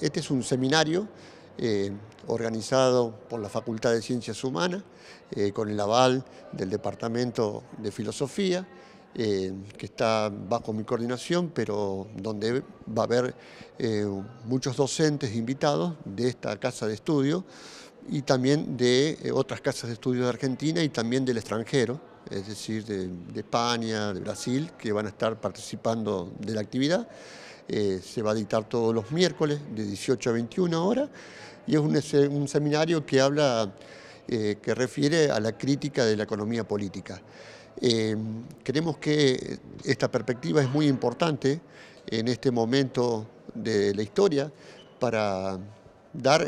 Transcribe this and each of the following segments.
Este es un seminario eh, organizado por la Facultad de Ciencias Humanas, eh, con el aval del Departamento de Filosofía, eh, que está bajo mi coordinación, pero donde va a haber muchos docentes invitados de esta casa de estudio y también de otras casas de estudio de Argentina y también del extranjero, es decir, de España, de Brasil, que van a estar participando de la actividad. Eh, se va a dictar todos los miércoles de 18 a 21 horas y es un, seminario que habla, eh, que refiere a la crítica de la economía política. Eh, creemos que esta perspectiva es muy importante en este momento de la historia para dar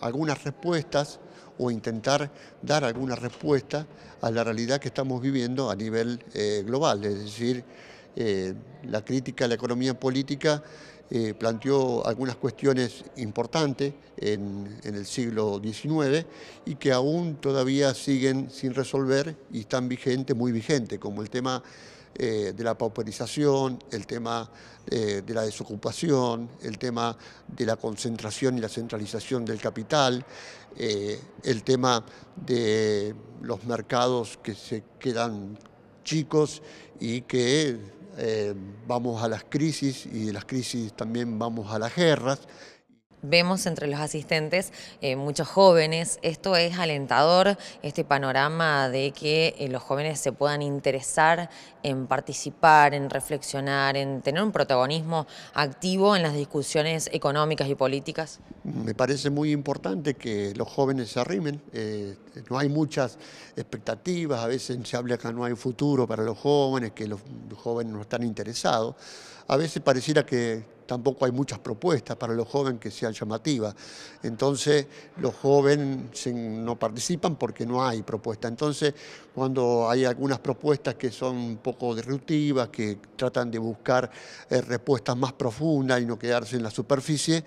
algunas respuestas o intentar dar alguna respuesta a la realidad que estamos viviendo a nivel global, es decir, eh, la crítica a la economía política eh, planteó algunas cuestiones importantes en, el siglo XIX y que aún todavía siguen sin resolver y están vigentes, muy vigentes, como el tema eh, de la pauperización, el tema de la desocupación, el tema de la concentración y la centralización del capital, el tema de los mercados que se quedan chicos y que eh, vamos a las crisis y de las crisis también vamos a las guerras Vemos entre los asistentes eh, muchos jóvenes, esto es alentador, este panorama de que eh, los jóvenes se puedan interesar en participar, en reflexionar, en tener un protagonismo activo en las discusiones económicas y políticas. Me parece muy importante que los jóvenes se arrimen, eh, no hay muchas expectativas, a veces se habla que no hay futuro para los jóvenes, que los jóvenes no están interesados, a veces pareciera que tampoco hay muchas propuestas para los jóvenes que sean llamativas. Entonces, los jóvenes no participan porque no hay propuesta. Entonces, cuando hay algunas propuestas que son un poco disruptivas, que tratan de buscar eh, respuestas más profundas y no quedarse en la superficie,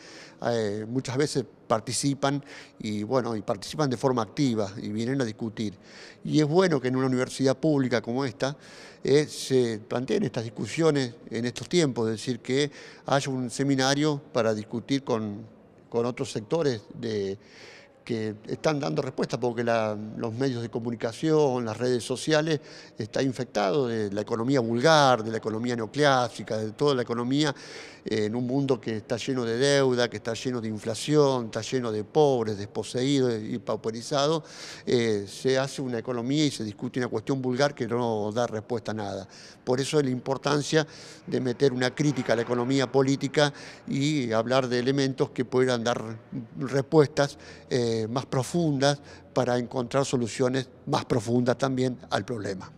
eh, muchas veces participan y bueno, y participan de forma activa y vienen a discutir. Y es bueno que en una universidad pública como esta eh, se planteen estas discusiones en estos tiempos, es decir, que haya un seminario para discutir con, con otros sectores de, que están dando respuesta porque los medios de comunicación, las redes sociales, está infectado de la economía vulgar, de la economía neoclásica, de toda la economía eh, en un mundo que está lleno de deuda, que está lleno de inflación, está lleno de pobres, desposeídos y pauperizados. Eh, se hace una economía y se discute una cuestión vulgar que no da respuesta a nada. Por eso es la importancia de meter una crítica a la economía política y hablar de elementos que puedan dar respuestas. Eh, eh, más profundas para encontrar soluciones más profundas también al problema.